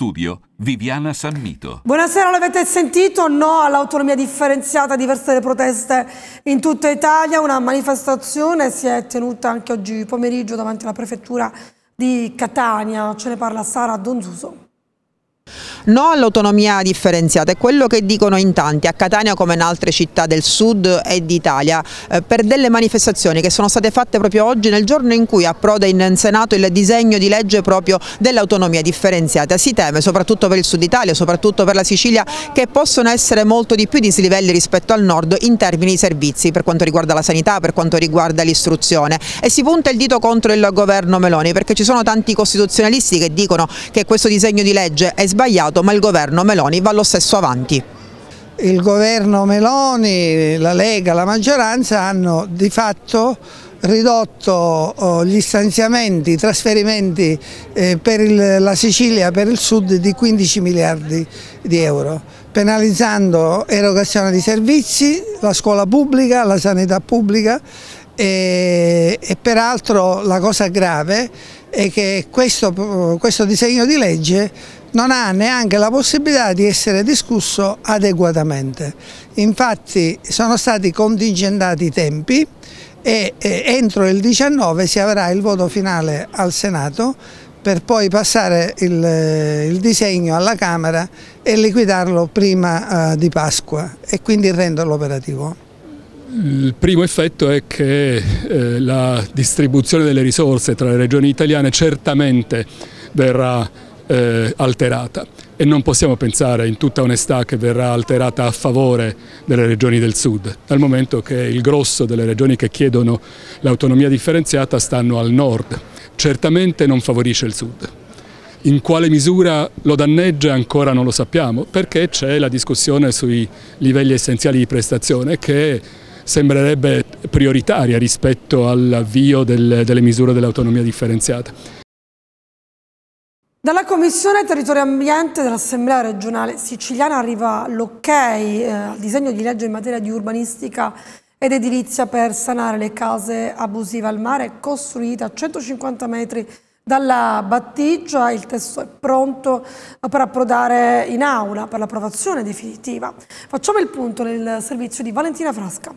studio Viviana Sammito. Buonasera, l'avete sentito? No all'autonomia differenziata, diverse le proteste in tutta Italia. Una manifestazione si è tenuta anche oggi pomeriggio davanti alla prefettura di Catania. Ce ne parla Sara Donzuso no all'autonomia differenziata, è quello che dicono in tanti a Catania come in altre città del sud e d'Italia eh, per delle manifestazioni che sono state fatte proprio oggi nel giorno in cui approda in Senato il disegno di legge proprio dell'autonomia differenziata. Si teme soprattutto per il sud Italia, soprattutto per la Sicilia che possono essere molto di più dislivelli rispetto al nord in termini di servizi per quanto riguarda la sanità, per quanto riguarda l'istruzione e si punta il dito contro il governo Meloni perché ci sono tanti costituzionalisti che dicono che questo disegno di legge è sbagliato passato, ma il governo Meloni va lo stesso avanti. Il governo Meloni, la Lega, la maggioranza hanno di fatto ridotto oh, gli stanziamenti, i trasferimenti eh, per la Sicilia, per il sud di 15 miliardi di euro, penalizzando erogazione di servizi, la scuola pubblica, la sanità pubblica e, e peraltro la cosa grave è che questo, questo disegno di legge non ha neanche la possibilità di essere discusso adeguatamente. Infatti sono stati contingentati i tempi e eh, entro il 19 si avrà il voto finale al Senato per poi passare il, eh, il disegno alla Camera e liquidarlo prima eh, di Pasqua e quindi renderlo operativo. Il primo effetto è che la distribuzione delle risorse tra le regioni italiane certamente verrà eh, alterata e non possiamo pensare in tutta onestà che verrà alterata a favore delle regioni del sud, dal momento che il grosso delle regioni che chiedono l'autonomia differenziata stanno al nord, certamente non favorisce il sud. In quale misura lo danneggia ancora non lo sappiamo, perché c'è la discussione sui livelli essenziali di prestazione che sembrerebbe prioritaria rispetto all'avvio delle, delle misure dell'autonomia differenziata. Dalla Commissione Territorio e Ambiente dell'Assemblea regionale siciliana arriva l'ok okay, eh, al disegno di legge in materia di urbanistica ed edilizia per sanare le case abusive al mare costruite a 150 metri dalla battigia. Il testo è pronto per approdare in aula per l'approvazione definitiva. Facciamo il punto nel servizio di Valentina Frasca.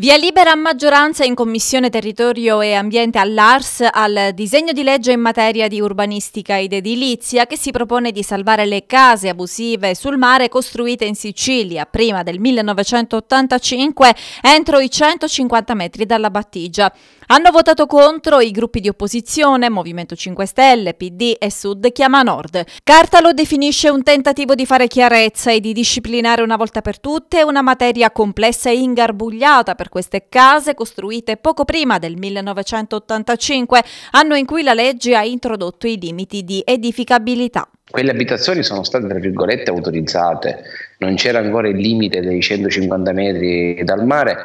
Via libera a maggioranza in Commissione Territorio e Ambiente all'ARS al disegno di legge in materia di urbanistica ed edilizia che si propone di salvare le case abusive sul mare costruite in Sicilia prima del 1985 entro i 150 metri dalla battigia. Hanno votato contro i gruppi di opposizione Movimento 5 Stelle, PD e Sud Chiama Nord. Carta lo definisce un tentativo di fare chiarezza e di disciplinare una volta per tutte una materia complessa e ingarbugliata per per queste case costruite poco prima del 1985, anno in cui la legge ha introdotto i limiti di edificabilità. Quelle abitazioni sono state, tra virgolette, autorizzate, non c'era ancora il limite dei 150 metri dal mare,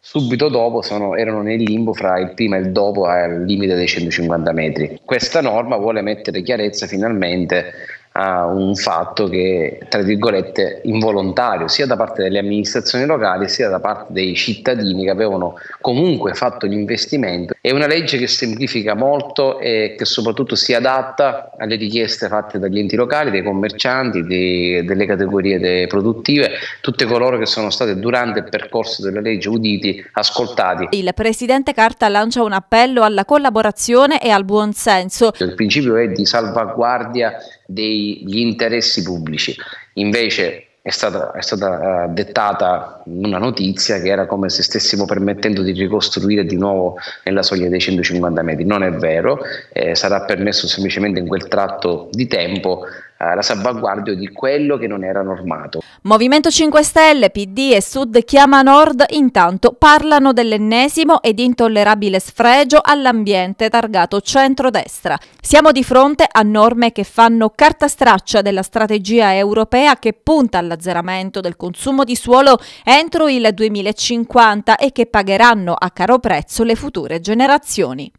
subito dopo sono, erano nel limbo fra il prima e il dopo al eh, limite dei 150 metri. Questa norma vuole mettere chiarezza finalmente a un fatto che, tra virgolette, involontario, sia da parte delle amministrazioni locali sia da parte dei cittadini che avevano comunque fatto l'investimento. È una legge che semplifica molto e che soprattutto si adatta alle richieste fatte dagli enti locali, dei commercianti, dei, delle categorie produttive, tutte coloro che sono state durante il percorso della legge uditi, ascoltati. Il presidente Carta lancia un appello alla collaborazione e al buonsenso. Il principio è di salvaguardia dei gli, interessi pubblici. Invece è stata, è stata, eh, dettata una notizia che era come se stessimo permettendo di ricostruire di nuovo nella soglia dei 150 metri. Non è vero, eh, sarà permesso semplicemente in quel tratto di tempo eh, la salvaguardia di quello che non era normato. Movimento 5 Stelle, PD e Sud chiama Nord intanto parlano dell'ennesimo ed intollerabile sfregio all'ambiente targato centrodestra. Siamo di fronte a norme che fanno carta straccia della strategia europea che punta all'azzeramento del consumo di suolo entro il 2050 e che pagheranno a caro prezzo le future generazioni.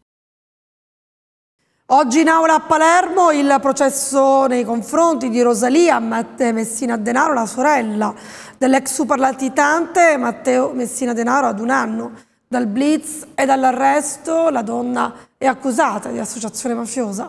Oggi in aula a Palermo il processo nei confronti di Rosalia Messina Denaro, la sorella dell'ex superlatitante Matteo Messina Denaro ad un anno dal blitz e dall'arresto. La donna è accusata di associazione mafiosa.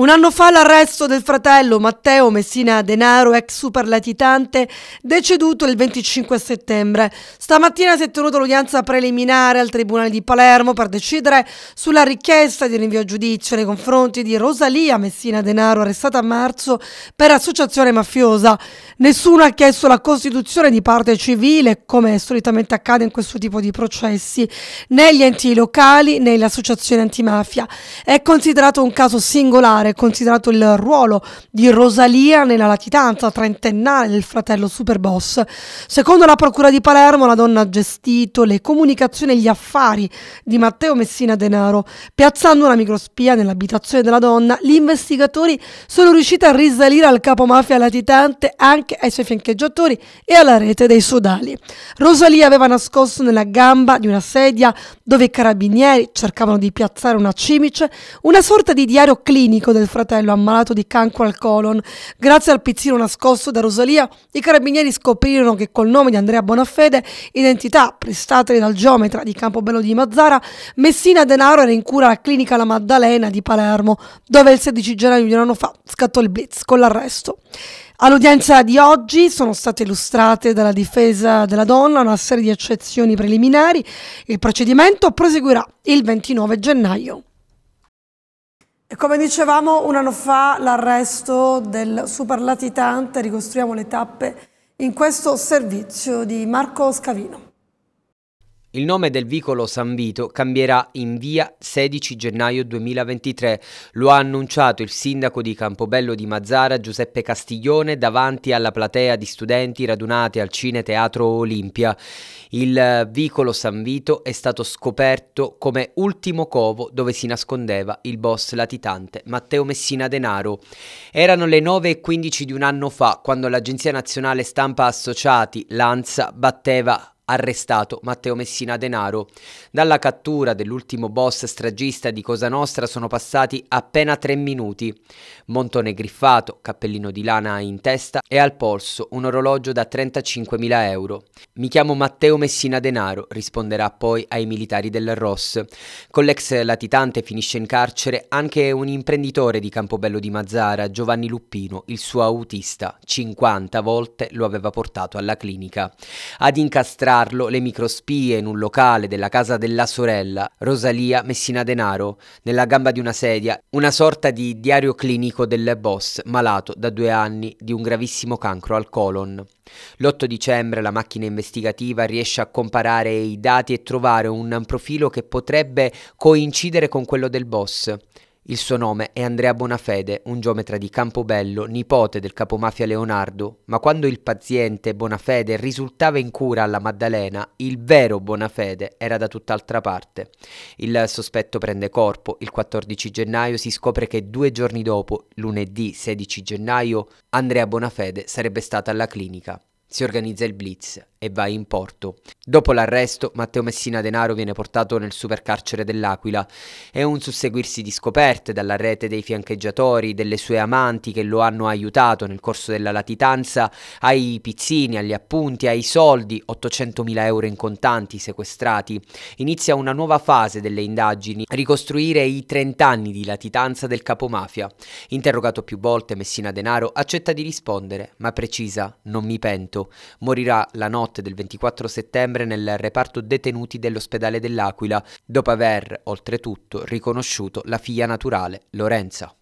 Un anno fa l'arresto del fratello Matteo Messina Denaro, ex superlatitante, deceduto il 25 settembre. Stamattina si è tenuta l'udienza preliminare al Tribunale di Palermo per decidere sulla richiesta di rinvio a giudizio nei confronti di Rosalia Messina Denaro, arrestata a marzo per associazione mafiosa. Nessuno ha chiesto la costituzione di parte civile, come solitamente accade in questo tipo di processi, né gli enti locali né le associazioni antimafia. È considerato un caso singolare è considerato il ruolo di Rosalia nella latitanza trentennale del fratello Superboss. Secondo la Procura di Palermo, la donna ha gestito le comunicazioni e gli affari di Matteo Messina Denaro. Piazzando una microspia nell'abitazione della donna, gli investigatori sono riusciti a risalire al capo mafia latitante anche ai suoi fiancheggiatori e alla rete dei sodali. Rosalia aveva nascosto nella gamba di una sedia dove i carabinieri cercavano di piazzare una cimice una sorta di diario clinico corpo del fratello ammalato di cancro al colon. Grazie al pizzino nascosto da Rosalia, i carabinieri scoprirono che col nome di Andrea Bonafede, identità prestatele dal geometra di Campobello di Mazzara, Messina Denaro era in cura alla clinica La Maddalena di Palermo, dove il 16 gennaio di un anno fa scattò il blitz con l'arresto. All'udienza di oggi sono state illustrate dalla difesa della donna una serie di eccezioni preliminari. Il procedimento proseguirà il 29 gennaio. Come dicevamo un anno fa l'arresto del superlatitante, ricostruiamo le tappe in questo servizio di Marco Scavino. Il nome del vicolo San Vito cambierà in via 16 gennaio 2023. Lo ha annunciato il sindaco di Campobello di Mazzara Giuseppe Castiglione davanti alla platea di studenti radunati al Cine Teatro Olimpia. Il vicolo San Vito è stato scoperto come ultimo covo dove si nascondeva il boss latitante Matteo Messina Denaro. Erano le 9.15 di un anno fa quando l'Agenzia Nazionale Stampa Associati, Lanza, batteva arrestato Matteo Messina Denaro. Dalla cattura dell'ultimo boss stragista di Cosa Nostra sono passati appena tre minuti. Montone griffato, cappellino di lana in testa e al polso un orologio da 35.000 euro. Mi chiamo Matteo Messina Denaro, risponderà poi ai militari del ROS. Con l'ex latitante finisce in carcere anche un imprenditore di Campobello di Mazzara, Giovanni Luppino, il suo autista. 50 volte lo aveva portato alla clinica. Ad incastrare parlarlo le microspie in un locale della casa della sorella, Rosalia Messina Denaro, nella gamba di una sedia, una sorta di diario clinico del boss malato da due anni di un gravissimo cancro al colon. L'8 dicembre la macchina investigativa riesce a comparare i dati e trovare un profilo che potrebbe coincidere con quello del boss. Il suo nome è Andrea Bonafede, un geometra di Campobello, nipote del capomafia Leonardo, ma quando il paziente Bonafede risultava in cura alla Maddalena, il vero Bonafede era da tutt'altra parte. Il sospetto prende corpo, il 14 gennaio si scopre che due giorni dopo, lunedì 16 gennaio, Andrea Bonafede sarebbe stata alla clinica. Si organizza il blitz, e va in porto. Dopo l'arresto, Matteo Messina Denaro viene portato nel supercarcere dell'Aquila. È un susseguirsi di scoperte dalla rete dei fiancheggiatori, delle sue amanti che lo hanno aiutato nel corso della latitanza, ai pizzini, agli appunti, ai soldi, 800.000 euro in contanti sequestrati. Inizia una nuova fase delle indagini, ricostruire i 30 anni di latitanza del capomafia. Interrogato più volte, Messina Denaro accetta di rispondere, ma precisa: Non mi pento. Morirà la notte notte del 24 settembre nel reparto detenuti dell'ospedale dell'Aquila, dopo aver, oltretutto, riconosciuto la figlia naturale, Lorenza.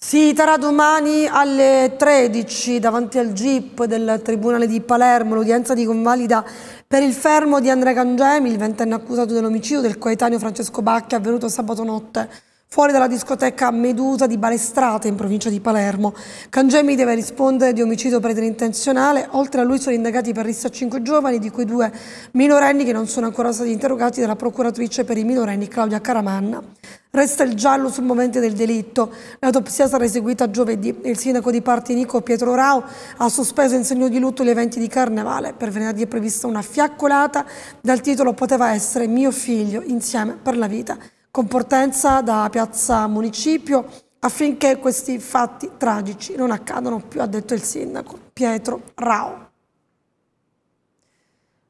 Si terrà domani alle 13 davanti al GIP del Tribunale di Palermo l'udienza di convalida per il fermo di Andrea Cangemi, il ventenne accusato dell'omicidio del coetaneo Francesco Bacchi avvenuto sabato notte Fuori dalla discoteca Medusa di Balestrate, in provincia di Palermo, Cangemi deve rispondere di omicidio preterintenzionale. Oltre a lui sono indagati per rissa cinque giovani, di cui due minorenni che non sono ancora stati interrogati dalla procuratrice per i minorenni Claudia Caramanna. Resta il giallo sul momento del delitto. L'autopsia sarà eseguita giovedì. Il sindaco di Partinico, Pietro Rao, ha sospeso in segno di lutto gli eventi di carnevale. Per venerdì è prevista una fiaccolata dal titolo Poteva essere mio figlio insieme per la vita comportenza da piazza municipio affinché questi fatti tragici non accadano più, ha detto il sindaco Pietro Rao.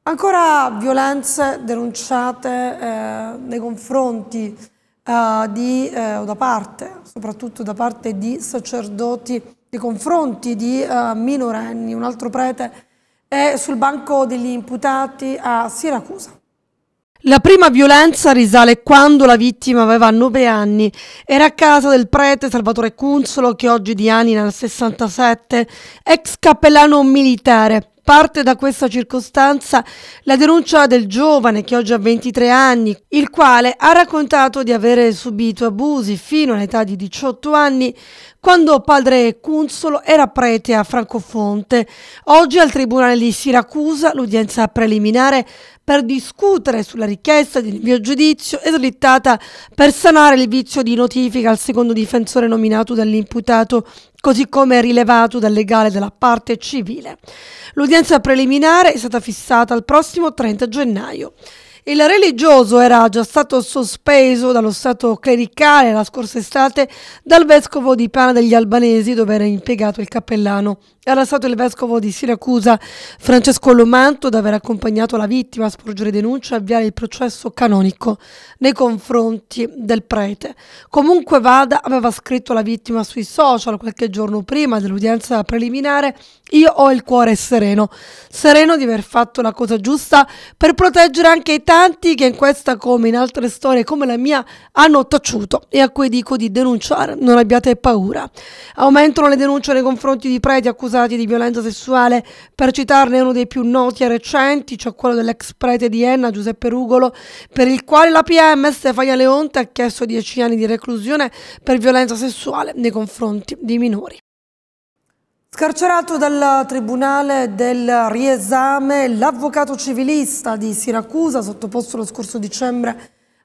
Ancora violenze denunciate eh, nei confronti eh, di, eh, da parte, soprattutto da parte di sacerdoti, nei confronti di eh, minorenni. Un altro prete è sul banco degli imputati a Siracusa. La prima violenza risale quando la vittima aveva 9 anni. Era a casa del prete Salvatore Cunzolo, che oggi di anni nel 67, ex cappellano militare. Parte da questa circostanza la denuncia del giovane che oggi ha 23 anni, il quale ha raccontato di avere subito abusi fino all'età di 18 anni quando padre Cunzolo era prete a Francofonte. Oggi al Tribunale di Siracusa l'udienza preliminare per discutere sulla richiesta di mio giudizio è slittata per sanare il vizio di notifica al secondo difensore nominato dall'imputato così come rilevato dal legale della parte civile. L'udienza preliminare è stata fissata il prossimo 30 gennaio. Il religioso era già stato sospeso dallo Stato clericale la scorsa estate dal vescovo di Pana degli Albanesi dove era impiegato il cappellano. Era stato il vescovo di Siracusa Francesco Lomanto ad aver accompagnato la vittima a sporgere denuncia e avviare il processo canonico nei confronti del prete. Comunque vada, aveva scritto la vittima sui social qualche giorno prima dell'udienza preliminare io ho il cuore sereno, sereno di aver fatto la cosa giusta per proteggere anche i tanti tanti che in questa come in altre storie come la mia hanno taciuto e a cui dico di denunciare, non abbiate paura. Aumentano le denunce nei confronti di preti accusati di violenza sessuale, per citarne uno dei più noti e recenti, cioè quello dell'ex prete di Enna Giuseppe Rugolo, per il quale la PM Stefania Leonte ha chiesto 10 anni di reclusione per violenza sessuale nei confronti di minori. Scarcerato dal Tribunale del Riesame, l'avvocato civilista di Siracusa, sottoposto lo scorso dicembre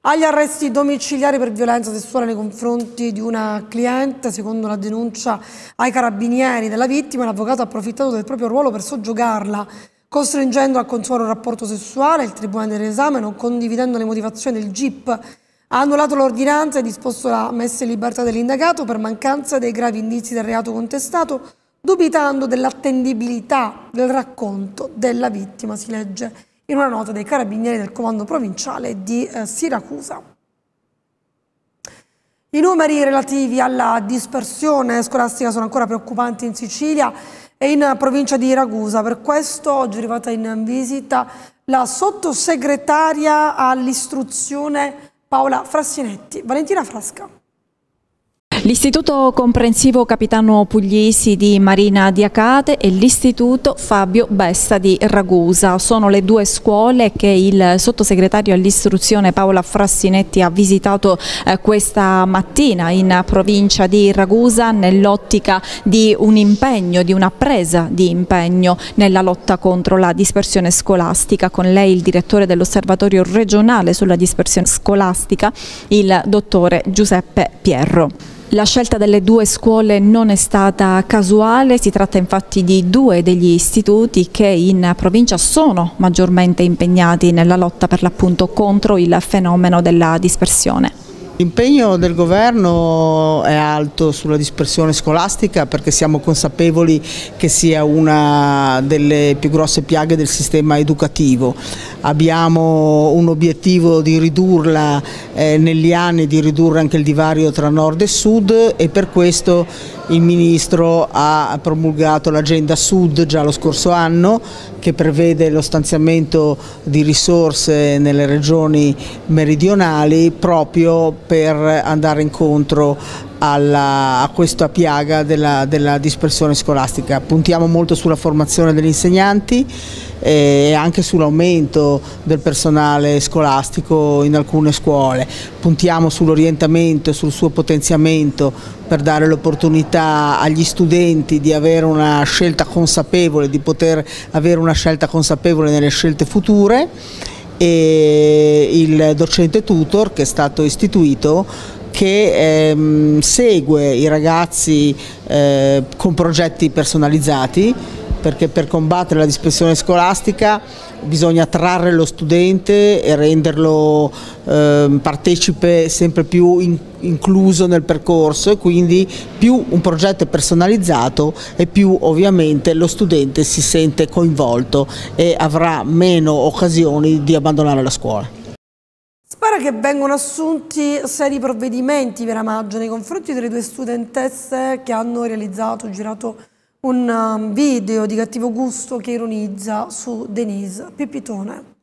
agli arresti domiciliari per violenza sessuale nei confronti di una cliente, secondo la denuncia ai carabinieri della vittima, l'avvocato ha approfittato del proprio ruolo per soggiogarla, costringendola a consumare un rapporto sessuale. Il Tribunale del Riesame, non condividendo le motivazioni del GIP, ha annullato l'ordinanza e disposto la messa in libertà dell'indagato per mancanza dei gravi indizi del reato contestato dubitando dell'attendibilità del racconto della vittima, si legge in una nota dei carabinieri del comando provinciale di eh, Siracusa. I numeri relativi alla dispersione scolastica sono ancora preoccupanti in Sicilia e in provincia di Ragusa. Per questo oggi è arrivata in visita la sottosegretaria all'istruzione Paola Frassinetti. Valentina Frasca. L'Istituto Comprensivo Capitano Pugliesi di Marina di Acate e l'Istituto Fabio Besta di Ragusa sono le due scuole che il sottosegretario all'istruzione Paola Frassinetti ha visitato eh, questa mattina in provincia di Ragusa nell'ottica di un impegno, di una presa di impegno nella lotta contro la dispersione scolastica. Con lei il direttore dell'osservatorio regionale sulla dispersione scolastica, il dottore Giuseppe Pierro. La scelta delle due scuole non è stata casuale, si tratta infatti di due degli istituti che in provincia sono maggiormente impegnati nella lotta per l'appunto contro il fenomeno della dispersione. L'impegno del governo è alto sulla dispersione scolastica perché siamo consapevoli che sia una delle più grosse piaghe del sistema educativo. Abbiamo un obiettivo di ridurla eh, negli anni, di ridurre anche il divario tra nord e sud e per questo il Ministro ha promulgato l'agenda Sud già lo scorso anno che prevede lo stanziamento di risorse nelle regioni meridionali proprio per per andare incontro alla, a questa piaga della, della, dispersione scolastica. Puntiamo molto sulla formazione degli insegnanti eh, e anche sull'aumento del personale scolastico in alcune scuole. Puntiamo sull'orientamento e sul suo potenziamento per dare l'opportunità agli studenti di avere una scelta consapevole, di poter avere una scelta consapevole nelle scelte future e il docente tutor che è stato istituito che ehm, segue i ragazzi eh, con progetti personalizzati perché per combattere la dispersione scolastica bisogna attrarre lo studente e renderlo eh, partecipe sempre più in, incluso nel percorso e quindi più un progetto è personalizzato e più ovviamente lo studente si sente coinvolto e avrà meno occasioni di abbandonare la scuola. Spera che vengano assunti seri provvedimenti per a maggio nei confronti delle due studentesse che hanno realizzato, girato un um, video di cattivo gusto che ironizza su Denise Pipitone.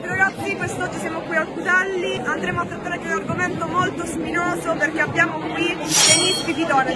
Ragazzi, quest'oggi siamo qui al Cutelli, andremo a trattare di un argomento molto spinoso perché abbiamo qui Denise Pipitone,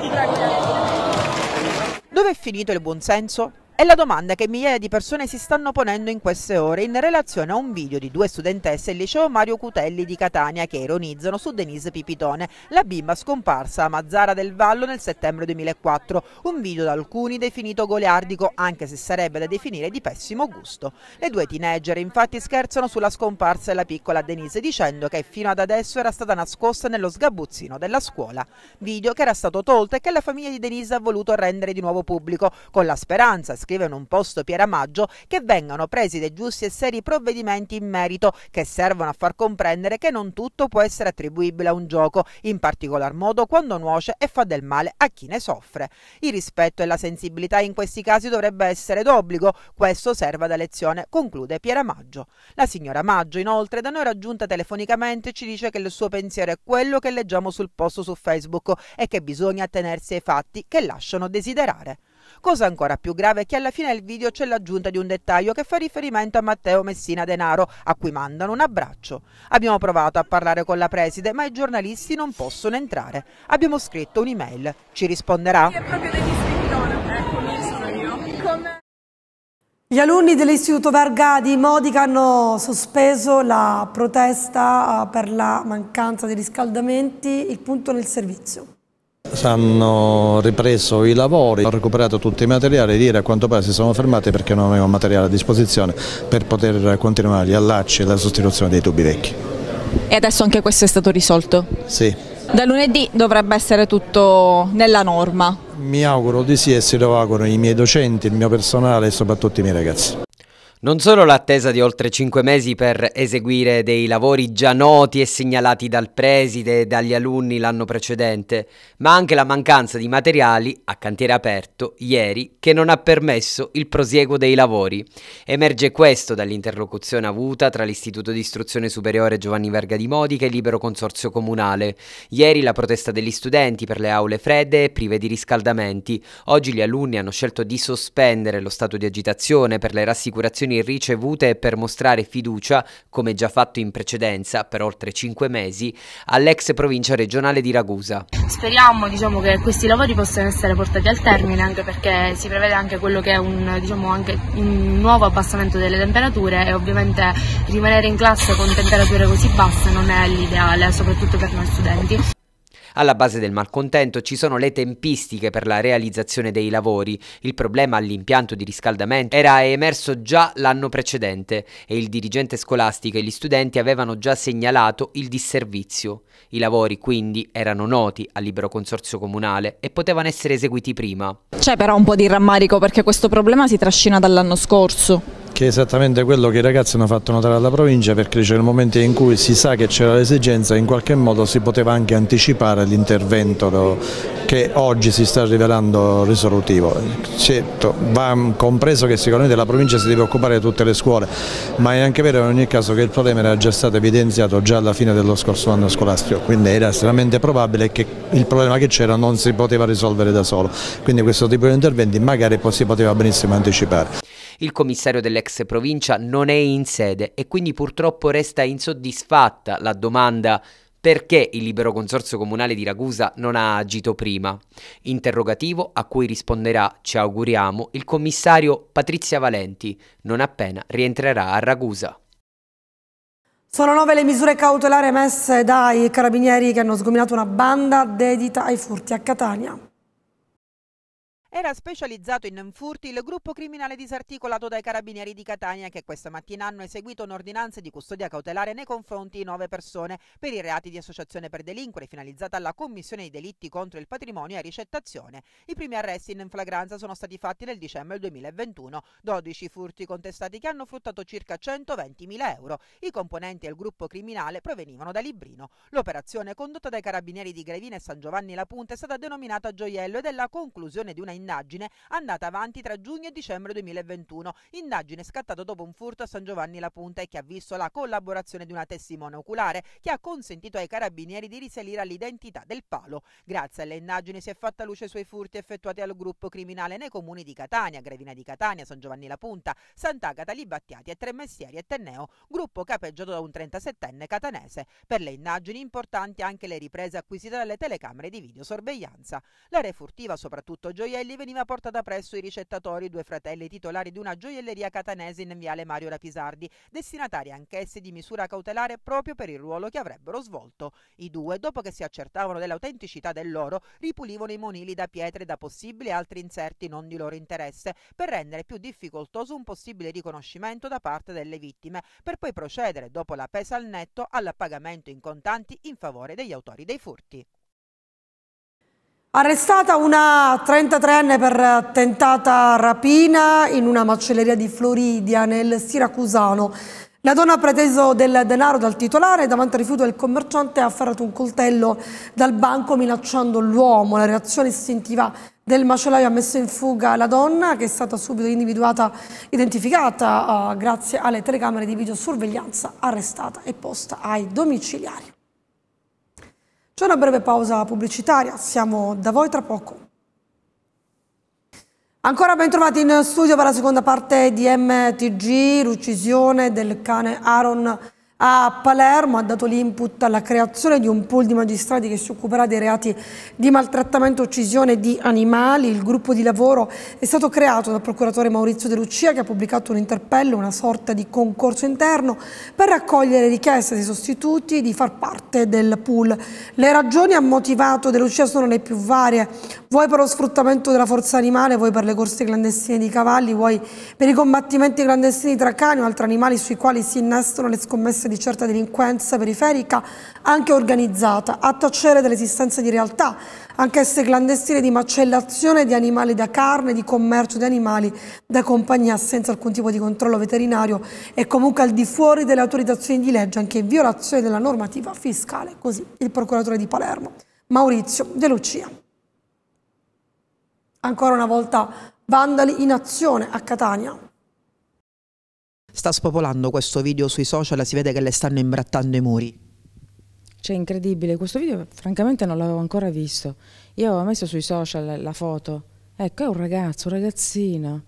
Dove è finito il buonsenso? È la domanda che migliaia di persone si stanno ponendo in queste ore in relazione a un video di due studentesse del liceo Mario Cutelli di Catania che ironizzano su Denise Pipitone, la bimba scomparsa a Mazzara del Vallo nel settembre 2004, un video da alcuni definito goliardico anche se sarebbe da definire di pessimo gusto. Le due teenager infatti scherzano sulla scomparsa della piccola Denise dicendo che fino ad adesso era stata nascosta nello sgabuzzino della scuola, video che era stato tolto e che la famiglia di Denise ha voluto rendere di nuovo pubblico con la speranza scrive in un post Piera Maggio, che vengano presi dei giusti e seri provvedimenti in merito che servono a far comprendere che non tutto può essere attribuibile a un gioco, in particolar modo quando nuoce e fa del male a chi ne soffre. Il rispetto e la sensibilità in questi casi dovrebbe essere d'obbligo, questo serva da lezione, conclude Piera Maggio. La signora Maggio, inoltre, da noi raggiunta telefonicamente, ci dice che il suo pensiero è quello che leggiamo sul post su Facebook e che bisogna attenersi ai fatti che lasciano desiderare. Cosa ancora più grave è che alla fine del video c'è l'aggiunta di un dettaglio che fa riferimento a Matteo Messina Denaro, a cui mandano un abbraccio. Abbiamo provato a parlare con la preside, ma i giornalisti non possono entrare. Abbiamo scritto un'email. Ci risponderà? Eh, Gli alunni dell'Istituto Verga di Modica hanno sospeso la protesta eh, per la mancanza di riscaldamenti, il punto nel servizio. Hanno ripreso i lavori, ho recuperato tutti i materiali, ieri a quanto pare si sono fermati perché non avevano materiale a disposizione per poter continuare gli allacci e la sostituzione dei tubi vecchi. E adesso anche questo è stato risolto? Sì. Da lunedì dovrebbe essere tutto nella norma? Mi auguro di sì e si lo auguro i miei docenti, il mio personale e soprattutto i miei ragazzi. Non solo l'attesa di oltre cinque mesi per eseguire dei lavori già noti e segnalati dal preside e dagli alunni l'anno precedente, ma anche la mancanza di materiali a cantiere aperto ieri che non ha permesso il prosieguo dei lavori. Emerge questo dall'interlocuzione avuta tra l'Istituto di Istruzione Superiore Giovanni Verga di Modica e il Libero Consorzio Comunale. Ieri la protesta degli studenti per le aule fredde e prive di riscaldamenti. Oggi gli alunni hanno scelto di sospendere lo stato di agitazione per le rassicurazioni segnalazioni ricevute per mostrare fiducia, come già fatto in precedenza per oltre cinque mesi, all'ex provincia regionale di Ragusa. Speriamo diciamo, che questi lavori possano essere portati al termine anche perché si prevede anche quello che è un, diciamo, un nuovo abbassamento delle temperature e ovviamente rimanere in classe con temperature così basse non è l'ideale, soprattutto per noi studenti. Alla base del malcontento ci sono le tempistiche per la realizzazione dei lavori. Il problema all'impianto di riscaldamento era emerso già l'anno precedente e il dirigente scolastico e gli studenti avevano già segnalato il disservizio. I lavori quindi erano noti al libero consorzio comunale e potevano essere eseguiti prima. C'è però un po' di rammarico perché questo problema si trascina dall'anno scorso che è esattamente quello che i ragazzi hanno fatto notare alla provincia perché c'è il momento in cui si sa che c'era l'esigenza in qualche modo si poteva anche anticipare l'intervento che oggi si sta rivelando risolutivo. Certo, va compreso che sicuramente la provincia si deve occupare di tutte le scuole, ma è anche vero in ogni caso che il problema era già stato evidenziato già alla fine dello scorso anno scolastico, quindi era estremamente probabile che il problema che c'era non si poteva risolvere da solo, quindi questo tipo di interventi magari si poteva benissimo anticipare. Il commissario dell'ex provincia non è in sede e quindi purtroppo resta insoddisfatta la domanda perché il libero consorzio comunale di Ragusa non ha agito prima? Interrogativo a cui risponderà, ci auguriamo, il commissario Patrizia Valenti, non appena rientrerà a Ragusa. Sono nove le misure cautelari emesse dai carabinieri che hanno sgominato una banda dedita ai furti a Catania. Era specializzato in furti il gruppo criminale disarticolato dai carabinieri di Catania che questa mattina hanno eseguito un'ordinanza di custodia cautelare nei confronti di nove persone per i reati di associazione per delinquere finalizzata alla commissione di delitti contro il patrimonio e ricettazione. I primi arresti in flagranza sono stati fatti nel dicembre 2021, 12 furti contestati che hanno fruttato circa 120.000 euro. I componenti del gruppo criminale provenivano da Librino. L'operazione condotta dai carabinieri di Grevina e San Giovanni La Punta è stata denominata Gioiello ed è la conclusione di una indagine indagine andata avanti tra giugno e dicembre 2021, indagine scattata dopo un furto a San Giovanni La Punta e che ha visto la collaborazione di una testimone oculare che ha consentito ai carabinieri di risalire all'identità del palo. Grazie alle indagini si è fatta luce sui furti effettuati al gruppo criminale nei comuni di Catania, Grevina di Catania, San Giovanni La Punta, Sant'Agata, Libattiati e Tremestieri e Tenneo, gruppo capeggiato da un 37enne catanese. Per le indagini importanti anche le riprese acquisite dalle telecamere di videosorveglianza. L'area furtiva soprattutto gioielli gli veniva portata presso i ricettatori, due fratelli titolari di una gioielleria catanese in Viale Mario Rapisardi, destinatari anch'essi di misura cautelare proprio per il ruolo che avrebbero svolto. I due, dopo che si accertavano dell'autenticità dell'oro, ripulivano i monili da pietre e da possibili altri inserti non di loro interesse, per rendere più difficoltoso un possibile riconoscimento da parte delle vittime, per poi procedere, dopo la pesa al netto, all'appagamento in contanti in favore degli autori dei furti. Arrestata una 33enne per tentata rapina in una macelleria di Floridia nel Siracusano. La donna ha preteso del denaro dal titolare e davanti al rifiuto del commerciante ha afferrato un coltello dal banco minacciando l'uomo. La reazione istintiva del macellaio ha messo in fuga la donna che è stata subito individuata, identificata eh, grazie alle telecamere di videosorveglianza arrestata e posta ai domiciliari. C'è una breve pausa pubblicitaria, siamo da voi tra poco. Ancora ben trovati in studio per la seconda parte di MTG, l'uccisione del cane Aaron a Palermo ha dato l'input alla creazione di un pool di magistrati che si occuperà dei reati di maltrattamento e uccisione di animali. Il gruppo di lavoro è stato creato dal procuratore Maurizio De Lucia che ha pubblicato un interpello, una sorta di concorso interno per raccogliere richieste dei sostituti di far parte del pool. Le ragioni a motivato De Lucia sono le più varie, vuoi per lo sfruttamento della forza animale, vuoi per le corse clandestine di cavalli, vuoi per i combattimenti clandestini tra cani o altri animali sui quali si innestano le scommesse presenza di certa delinquenza periferica anche organizzata, a tacere dell'esistenza di realtà, anch'esse clandestine di macellazione di animali da carne, di commercio di animali da compagnia senza alcun tipo di controllo veterinario e comunque al di fuori delle autorizzazioni di legge, anche in violazione della normativa fiscale, così il procuratore di Palermo, Maurizio De Lucia. Ancora una volta vandali in azione a Catania sta spopolando questo video sui social, si vede che le stanno imbrattando i muri. Cioè, incredibile, questo video francamente non l'avevo ancora visto. Io avevo messo sui social la foto. Ecco, è un ragazzo, un ragazzino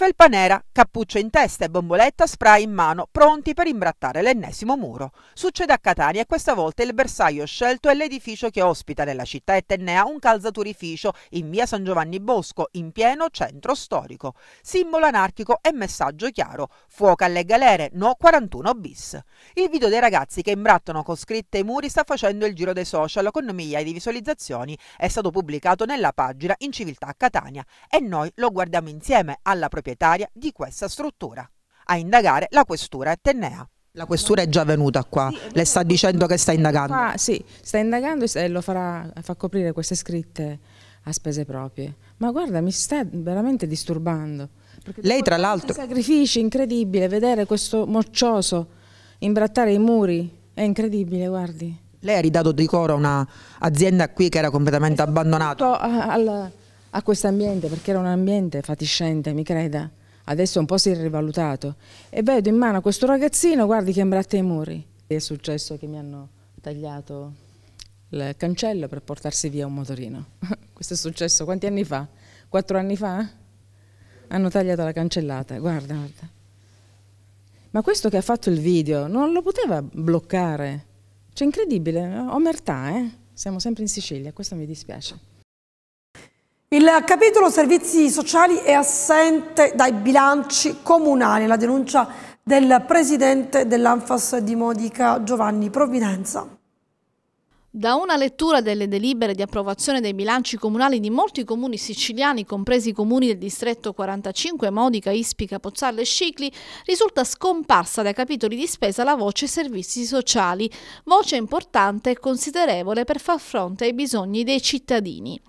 felpa nera, cappuccio in testa e bomboletta spray in mano, pronti per imbrattare l'ennesimo muro. Succede a Catania e questa volta il bersaglio scelto è l'edificio che ospita nella città etnea un calzaturificio in via San Giovanni Bosco, in pieno centro storico. Simbolo anarchico e messaggio chiaro: fuoco alle galere, no 41 bis. Il video dei ragazzi che imbrattano con scritte i muri sta facendo il giro dei social con migliaia di visualizzazioni. È stato pubblicato nella pagina In Civiltà a Catania e noi lo guardiamo insieme alla proprietà proprietaria di questa struttura. A indagare la questura etnea. La questura è già venuta qua, sì, le sta dicendo che sta indagando. Fa, ah, sì, sta indagando e lo farà, fa coprire queste scritte a spese proprie. Ma guarda, mi sta veramente disturbando. Lei tra l'altro... Sacrifici, incredibile, vedere questo moccioso imbrattare i muri, è incredibile, guardi. Lei ha ridato di coro a un'azienda qui che era completamente abbandonata. Al, a questo ambiente, perché era un ambiente fatiscente, mi creda. Adesso un po' si è rivalutato. E vedo in mano questo ragazzino, guardi che imbratta i muri. È successo che mi hanno tagliato il cancello per portarsi via un motorino. questo è successo quanti anni fa? Quattro anni fa? Hanno tagliato la cancellata, guarda, guarda. Ma questo che ha fatto il video non lo poteva bloccare. C'è cioè, incredibile, omertà, eh? Siamo sempre in Sicilia, questo mi dispiace. Il capitolo servizi sociali è assente dai bilanci comunali, la denuncia del presidente dell'Anfas di Modica Giovanni Provvidenza. Da una lettura delle delibere di approvazione dei bilanci comunali di molti comuni siciliani, compresi i comuni del distretto 45 Modica, Ispica, Pozzarle e Scicli, risulta scomparsa dai capitoli di spesa la voce servizi sociali, voce importante e considerevole per far fronte ai bisogni dei cittadini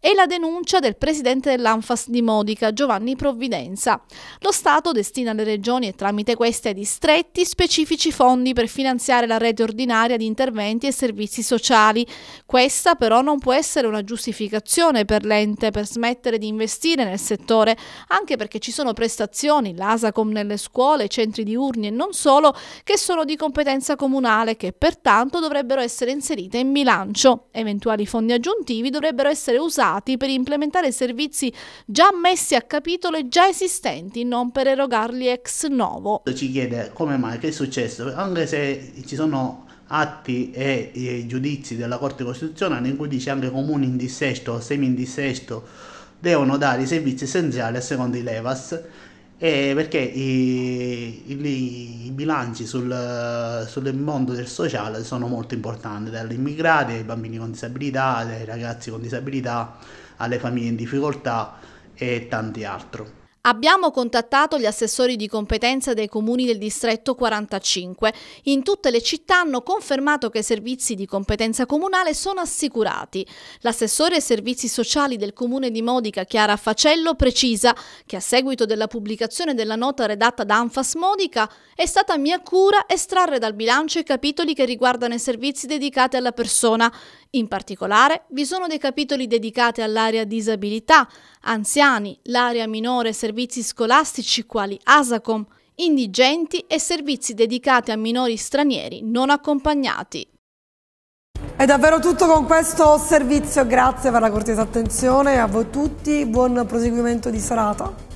e la denuncia del presidente dell'Anfas di Modica, Giovanni Provvidenza. Lo Stato destina alle regioni e tramite queste ai distretti specifici fondi per finanziare la rete ordinaria di interventi e servizi sociali. Questa però non può essere una giustificazione per l'ente per smettere di investire nel settore, anche perché ci sono prestazioni, l'ASACOM nelle scuole, centri diurni e non solo, che sono di competenza comunale che pertanto dovrebbero essere inserite in bilancio. Eventuali fondi aggiuntivi dovrebbero essere usati stati per implementare servizi già messi a capitolo e già esistenti, non per erogarli ex novo. Ci chiede come mai, che è successo, anche se ci sono atti e, e giudizi della Corte Costituzionale in cui dice anche comuni in dissesto o semi in dissesto devono dare i servizi essenziali a seconda i levas eh, perché i, i, i bilanci sul, sul, mondo del sociale sono molto importanti, dagli immigrati ai bambini con disabilità, ai ragazzi con disabilità, alle famiglie in difficoltà e tanti altro. Abbiamo contattato gli assessori di competenza dei comuni del distretto 45. In tutte le città hanno confermato che i servizi di competenza comunale sono assicurati. L'assessore ai servizi sociali del comune di Modica, Chiara Facello, precisa che a seguito della pubblicazione della nota redatta da Anfas Modica è stata mia cura estrarre dal bilancio i capitoli che riguardano i servizi dedicati alla persona. In particolare vi sono dei capitoli dedicati all'area disabilità, anziani, l'area minore, servizi servizi scolastici quali ASACOM, indigenti e servizi dedicati a minori stranieri non accompagnati. È davvero tutto con questo servizio, grazie per la cortesa attenzione a voi tutti, buon proseguimento di serata.